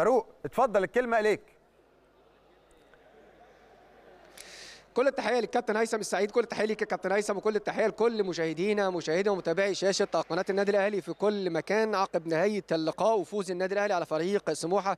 فاروق اتفضل الكلمه اليك كل التحيه للكابتن هيثم السعيد كل التحيه ليك يا كابتن هيثم وكل التحيه لكل مشاهدينا مشاهدي ومتابعي شاشه قناه النادي الاهلي في كل مكان عقب نهايه اللقاء وفوز النادي الاهلي على فريق سموحه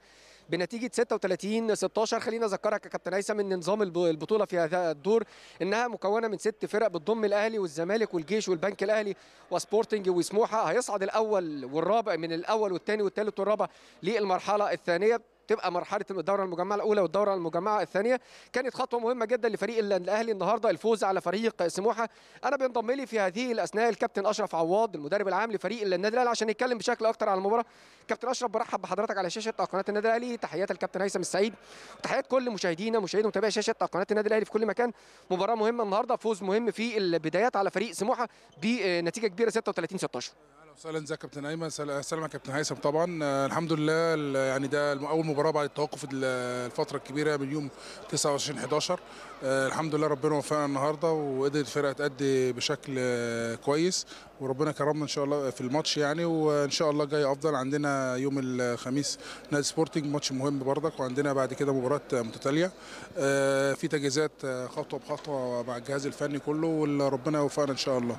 بنتيجه 36 16 خلينا اذكرك يا كابتن هيثم ان نظام البطوله في هذا الدور انها مكونه من ست فرق بتضم الاهلي والزمالك والجيش والبنك الاهلي وسبورتنج وسموحه هيصعد الاول والرابع من الاول والثاني والثالث والرابع للمرحله الثانيه تبقى مرحله الدوره المجمعه الاولى والدوره المجمعه الثانيه كانت خطوه مهمه جدا لفريق الاهلي النهارده الفوز على فريق سموحه انا بينضم لي في هذه الاثناء الكابتن اشرف عواض المدرب العام لفريق النادي الاهلي عشان نتكلم بشكل اكتر على المباراه كابتن اشرف برحب بحضرتك على شاشه قناه النادي الاهلي تحيات الكابتن هيثم السعيد وتحيات كل مشاهدينا مشاهدي ومتابعي شاشه قناه النادي الاهلي في كل مكان مباراه مهمه النهارده فوز مهم في البدايات على فريق سموحه بنتيجه كبيره 36 16 وسهلا ازيك كابتن ايمن سلام كابتن هيثم طبعا آه، الحمد لله يعني ده اول مباراه بعد التوقف الفتره الكبيره من يوم 29 11 آه، الحمد لله ربنا وفقنا النهارده وقدرت الفرقه تأدي بشكل آه، كويس وربنا كرمنا ان شاء الله في الماتش يعني وان شاء الله جاي افضل عندنا يوم الخميس نادي سبورتنج ماتش مهم بردك وعندنا بعد كده مباراه متتاليه آه، في تجهيزات خطوه بخطوه مع الجهاز الفني كله وربنا يوفقنا ان شاء الله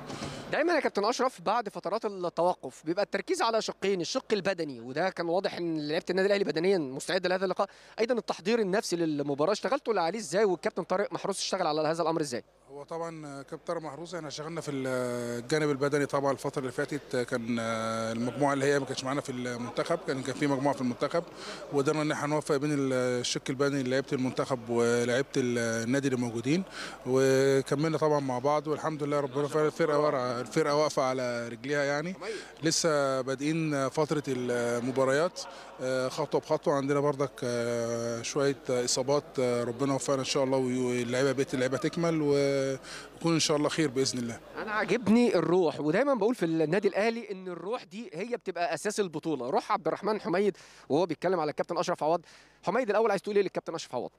دايما يا كابتن اشرف بعد فترات التوقف بيبقى التركيز على شقين الشق البدني وده كان واضح ان لعيبه النادي الاهلي بدنيا مستعده لهذا اللقاء ايضا التحضير النفسي للمباراه اشتغلتوا عليه ازاي والكابتن طارق محروس اشتغل على هذا الامر ازاي هو طبعا كابتن محروس احنا اشتغلنا في الجانب البدني طبعا الفتره اللي فاتت كان آه، المجموعه اللي هي ما كانتش معانا في المنتخب كان كان في مجموعه في المنتخب وقدرنا ان احنا نوفق بين الشك البدني لعيبه المنتخب ولعيبه النادي اللي موجودين وكملنا طبعا مع بعض والحمد لله ربنا الفرقه ورا الفرقه واقفه على رجليها يعني لسه بادئين فتره المباريات آه، خطوه بخطوه عندنا بردك آه، شويه اصابات ربنا وفقنا ان شاء الله واللعيبه بيت اللعيبه تكمل ويكون ان شاء الله خير باذن الله انا عاجبني الروح وده دايما بقول في النادي الاهلي ان الروح دي هي بتبقى اساس البطوله روح عبد الرحمن حميد وهو بيتكلم على الكابتن اشرف عوض حميد الاول عايز تقول ايه للكابتن اشرف عوض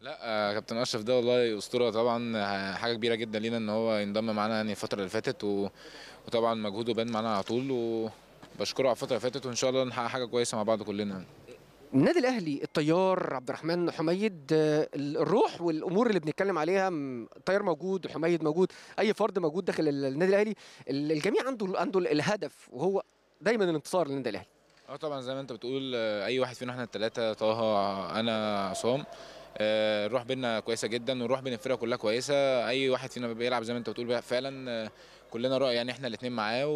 لا آه، كابتن اشرف ده والله اسطوره طبعا حاجه كبيره جدا لينا ان هو ينضم معانا يعني الفتره اللي فاتت وطبعا مجهوده بان معانا على طول وبشكره على الفتره اللي فاتت وان شاء الله نحقق حاجه كويسه مع بعض كلنا يعني. النادي الاهلي الطيار عبد الرحمن حميد آه، الروح والامور اللي بنتكلم عليها الطيار موجود حميد موجود اي فرد موجود داخل النادي الاهلي الجميع عنده عنده الهدف وهو دايما الانتصار للنادي الاهلي اه طبعا زي ما انت بتقول آه، اي واحد فينا احنا الثلاثه طه انا عصام آه، الروح بينا كويسه جدا والروح بين الفرقه كلها كويسه اي واحد فينا بيلعب زي ما انت بتقول فعلا كلنا رأي يعني احنا الاثنين معاه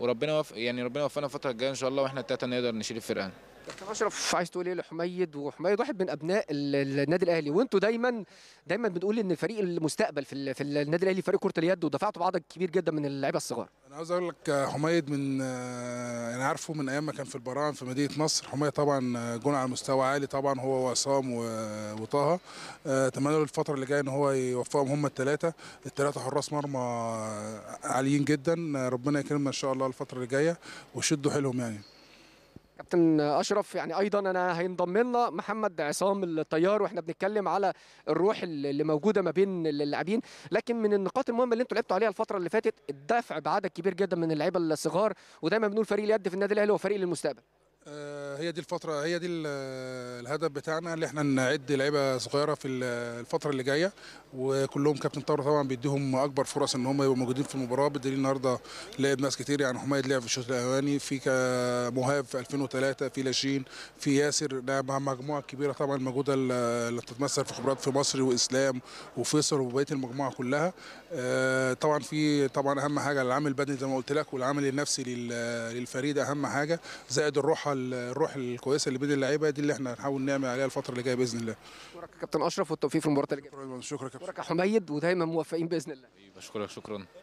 وربنا وف... يعني ربنا يوفقنا الفتره الجايه ان شاء الله واحنا الثلاثه نقدر نشيل الفرقه كابتن اشرف عايز تقول ايه لحميد وحميد واحد من ابناء النادي الاهلي وانتوا دايما دايما بنقول ان الفريق المستقبل في, في النادي الاهلي فريق كره اليد ودفعتوا بعضك كبير جدا من اللعيبه الصغار انا عاوز اقول لك حميد من آه، انا عارفه من ايام ما كان في البراعم في مدينه نصر حميد طبعا آه، جون على مستوى عالي طبعا هو وعصام آه، وطه اتمنى له الفتره اللي جايه ان هو يوفقهم هم الثلاثه الثلاثه حراس مرمى عاليين جدا ربنا يكرمنا ان شاء الله الفتره اللي جايه وشدوا حيلهم يعني كابتن اشرف يعني ايضا انا هينضم لنا محمد عصام الطيار واحنا بنتكلم على الروح اللي موجوده ما بين اللاعبين لكن من النقاط المهمه اللي انتوا لعبتوا عليها الفتره اللي فاتت الدفع بعدد كبير جدا من اللعيبه الصغار ودايما بنقول فريق اليد في النادي الاهلي هو فريق للمستقبل آه، هي دي الفترة هي دي الهدف بتاعنا اللي احنا نعد لعيبة صغيرة في الفترة اللي جاية وكلهم كابتن طارق طبعا بيديهم أكبر فرص إن هم يبقوا موجودين في المباراة بالدليل النهاردة لعب ناس كتير يعني حميد لعب في الشوط الأولاني في مهاب في 2003 في لاشين في ياسر لعب مع مجموعة كبيرة طبعا الموجودة اللي بتتمثل في خبرات في مصر وإسلام وفيصل وبقية المجموعة كلها آه، طبعا في طبعا أهم حاجة العامل البدني زي ما قلت لك والعامل النفسي للفريق أهم حاجة زائد الروح الروح الكويسه اللي بين اللعيبه دي اللي احنا هنحاول نعمل عليها الفتره اللي جايه باذن الله شكرا كابتن اشرف والتوفيق في المباراه اللي جايه شكرا كابتن شكرا كابتن حميد ودايما موفقين باذن الله بشكرك شكرا